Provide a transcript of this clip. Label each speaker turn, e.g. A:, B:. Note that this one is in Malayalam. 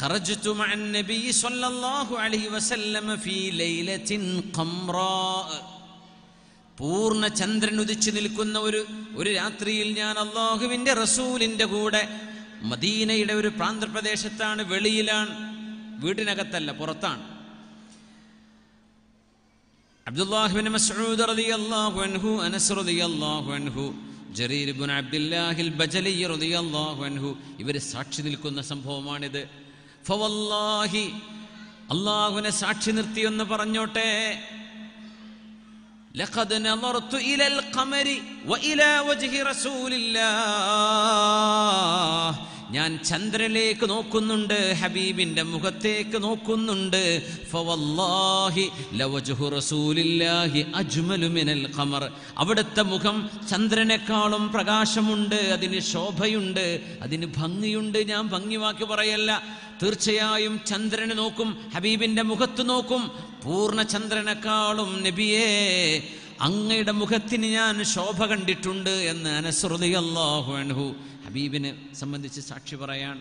A: خرجت مع النبي صلى الله عليه وسلم في ليلة قمراء പൂർണ്ണ ചന്ദ്രൻ ഉദിച്ചു നിൽക്കുന്ന ഒരു ഒരു രാത്രിയിൽ ഞാൻ അള്ളാഹുവിൻ്റെ റസൂലിൻ്റെ കൂടെ മദീനയുടെ ഒരു പ്രാന്തപ്രദേശത്താണ് വെളിയിലാണ് വീട്ടിനകത്തല്ല പുറത്താണ് അബ്ദുല്ലാഹിബിൻ മസ്ഊദ് റളിയല്ലാഹു അൻഹു അനസ് റളിയല്ലാഹു അൻഹു ജറീർ ഇബ്നു അബ്ദുല്ലാഹിൽ ബജലി റളിയല്ലാഹു അൻഹു ഇവർ സാക്ഷി നിൽക്കുന്ന സംഭവമാണിത് ഫവല്ലാഹി അള്ളാഹുവിനെ സാക്ഷി നിർത്തിയെന്ന് പറഞ്ഞോട്ടെ ലഖദ് നദർതു ഇലൽ ഖമരി വ വഇലാ വജ്ഹി റസൂലില്ലാ ഞാൻ ചന്ദ്രനിലേക്ക് നോക്കുന്നുണ്ട് ഹബീബിന്റെ മുഖത്തേക്ക് നോക്കുന്നുണ്ട് അവിടുത്തെ മുഖം ചന്ദ്രനേക്കാളും പ്രകാശമുണ്ട് അതിന് ശോഭയുണ്ട് അതിന് ഭംഗിയുണ്ട് ഞാൻ ഭംഗിവാക്കി പറയല്ല തീർച്ചയായും ചന്ദ്രനെ നോക്കും ഹബീബിന്റെ മുഖത്ത് നോക്കും പൂർണ്ണ ചന്ദ്രനെക്കാളും നബിയേ അങ്ങയുടെ മുഖത്തിന് ഞാൻ ശോഭ കണ്ടിട്ടുണ്ട് എന്ന് അനസ്രുതി അള്ളാഹു അൻഹു ഹബീബിനെ സംബന്ധിച്ച് സാക്ഷി പറയാൻ